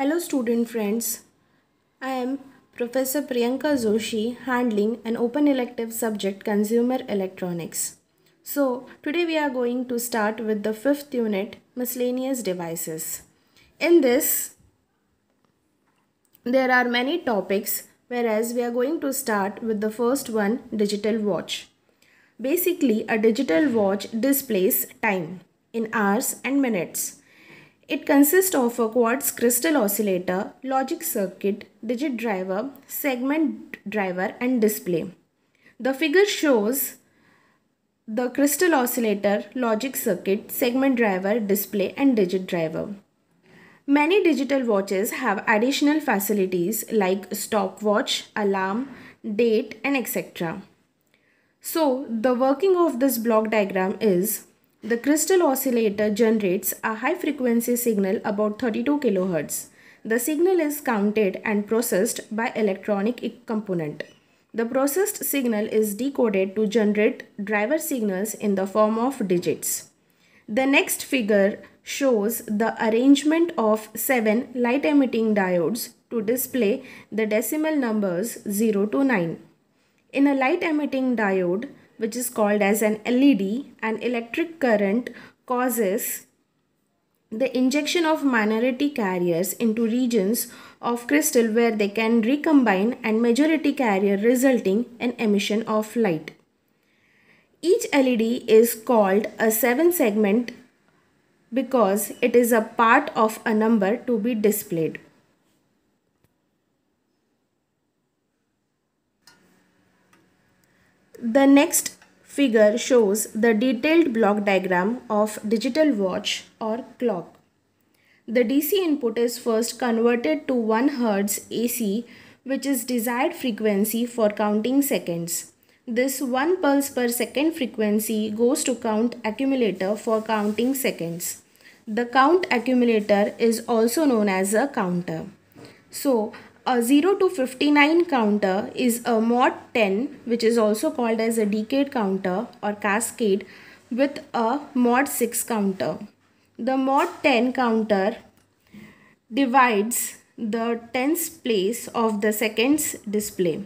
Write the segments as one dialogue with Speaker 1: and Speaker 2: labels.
Speaker 1: Hello student friends. I am Professor Priyanka Joshi handling an open elective subject consumer electronics. So today we are going to start with the fifth unit miscellaneous devices. In this there are many topics whereas we are going to start with the first one digital watch. Basically a digital watch displays time in hours and minutes it consists of a quartz crystal oscillator, logic circuit, digit driver, segment driver and display. The figure shows the crystal oscillator, logic circuit, segment driver, display and digit driver. Many digital watches have additional facilities like stopwatch, alarm, date and etc. So the working of this block diagram is the crystal oscillator generates a high frequency signal about 32 kHz. The signal is counted and processed by electronic component. The processed signal is decoded to generate driver signals in the form of digits. The next figure shows the arrangement of 7 light emitting diodes to display the decimal numbers 0 to 9. In a light emitting diode, which is called as an LED, an electric current causes the injection of minority carriers into regions of crystal where they can recombine and majority carrier resulting in emission of light. Each LED is called a 7 segment because it is a part of a number to be displayed. The next figure shows the detailed block diagram of digital watch or clock. The DC input is first converted to 1 Hz AC which is desired frequency for counting seconds. This 1 pulse per second frequency goes to count accumulator for counting seconds. The count accumulator is also known as a counter. So, a 0 to 59 counter is a mod 10 which is also called as a decade counter or cascade with a mod 6 counter. The mod 10 counter divides the tens place of the seconds display.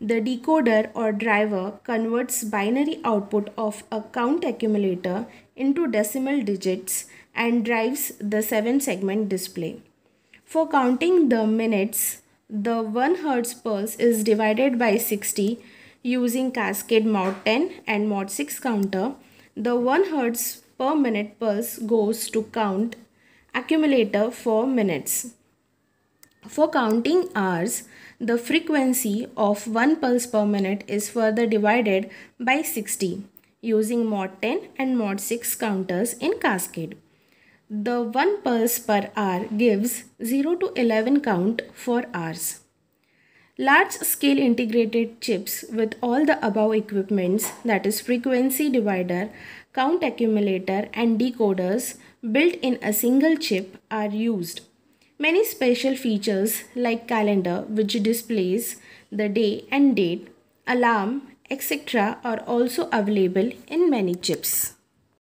Speaker 1: The decoder or driver converts binary output of a count accumulator into decimal digits and drives the 7 segment display. For counting the minutes, the 1 hertz pulse is divided by 60 using cascade mod 10 and mod 6 counter. The 1 hertz per minute pulse goes to count accumulator for minutes. For counting hours, the frequency of 1 pulse per minute is further divided by 60 using mod 10 and mod 6 counters in cascade. The 1 pulse per hour gives 0 to 11 count for hours. Large scale integrated chips with all the above equipments that is frequency divider, count accumulator and decoders built in a single chip are used. Many special features like calendar which displays the day and date, alarm etc are also available in many chips.